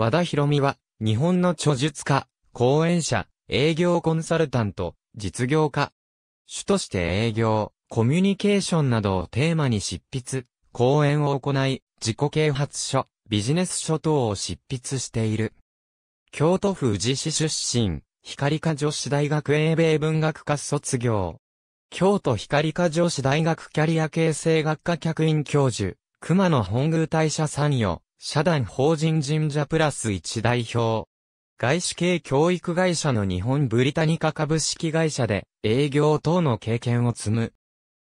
和田博美は、日本の著述家、講演者、営業コンサルタント、実業家。主として営業、コミュニケーションなどをテーマに執筆、講演を行い、自己啓発書、ビジネス書等を執筆している。京都府宇治市出身、光科女子大学英米文学科卒業。京都光科女子大学キャリア形成学科客員教授、熊野本宮大社参与、社団法人神社プラス一代表。外資系教育会社の日本ブリタニカ株式会社で営業等の経験を積む。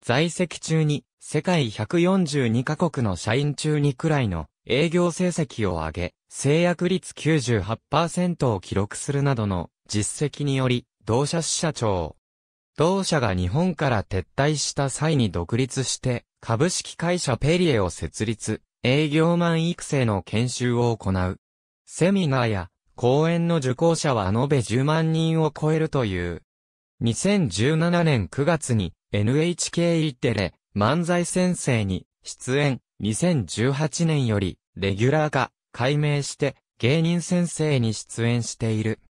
在籍中に世界142カ国の社員中にくらいの営業成績を上げ、制約率98%を記録するなどの実績により、同社支社長。同社が日本から撤退した際に独立して、株式会社ペリエを設立。営業マン育成の研修を行う。セミナーや講演の受講者は延べ10万人を超えるという。2017年9月に NHK イテレ漫才先生に出演。2018年よりレギュラー化、改名して芸人先生に出演している。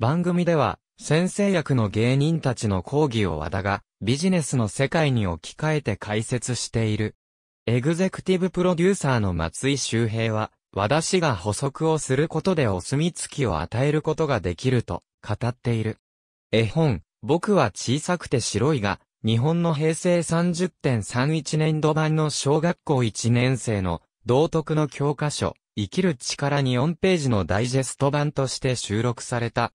番組では先生役の芸人たちの講義を和田がビジネスの世界に置き換えて解説している。エグゼクティブプロデューサーの松井周平は、和田氏が補足をすることでお墨付きを与えることができると語っている。絵本、僕は小さくて白いが、日本の平成30.31年度版の小学校1年生の道徳の教科書、生きる力に4ページのダイジェスト版として収録された。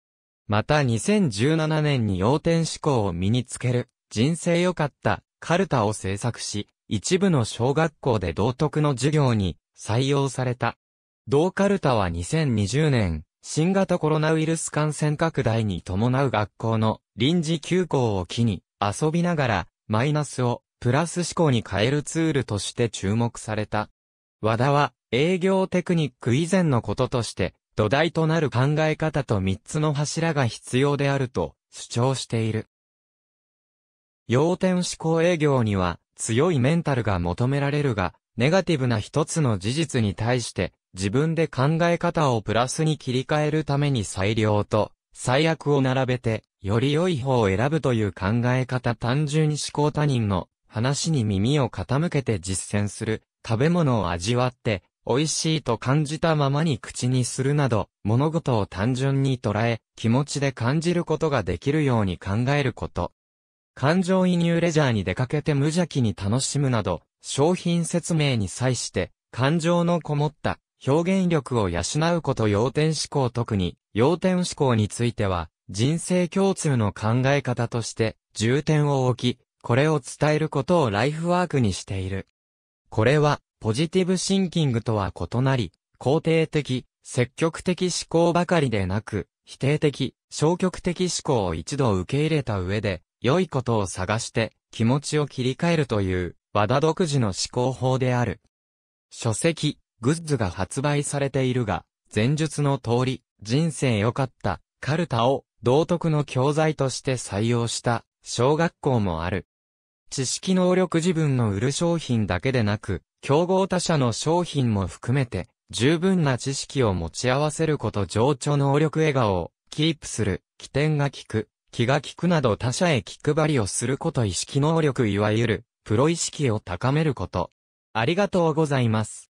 また2017年に要点思考を身につける、人生良かった、カルタを制作し、一部の小学校で道徳の授業に採用された。同カルタは2020年、新型コロナウイルス感染拡大に伴う学校の臨時休校を機に遊びながらマイナスをプラス思考に変えるツールとして注目された。和田は営業テクニック以前のこととして土台となる考え方と三つの柱が必要であると主張している。要点思考営業には強いメンタルが求められるが、ネガティブな一つの事実に対して、自分で考え方をプラスに切り替えるために最良と最悪を並べて、より良い方を選ぶという考え方単純に思考他人の話に耳を傾けて実践する、食べ物を味わって、美味しいと感じたままに口にするなど、物事を単純に捉え、気持ちで感じることができるように考えること。感情移入レジャーに出かけて無邪気に楽しむなど、商品説明に際して、感情のこもった表現力を養うこと要点思考特に、要点思考については、人生共通の考え方として重点を置き、これを伝えることをライフワークにしている。これは、ポジティブシンキングとは異なり、肯定的、積極的思考ばかりでなく、否定的、消極的思考を一度受け入れた上で、良いことを探して気持ちを切り替えるという和田独自の思考法である。書籍、グッズが発売されているが、前述の通り、人生良かった、カルタを道徳の教材として採用した小学校もある。知識能力自分の売る商品だけでなく、競合他社の商品も含めて、十分な知識を持ち合わせること情緒能力笑顔をキープする、起点が効く、気が利くなど他者へ気配りをすること意識能力いわゆる、プロ意識を高めること。ありがとうございます。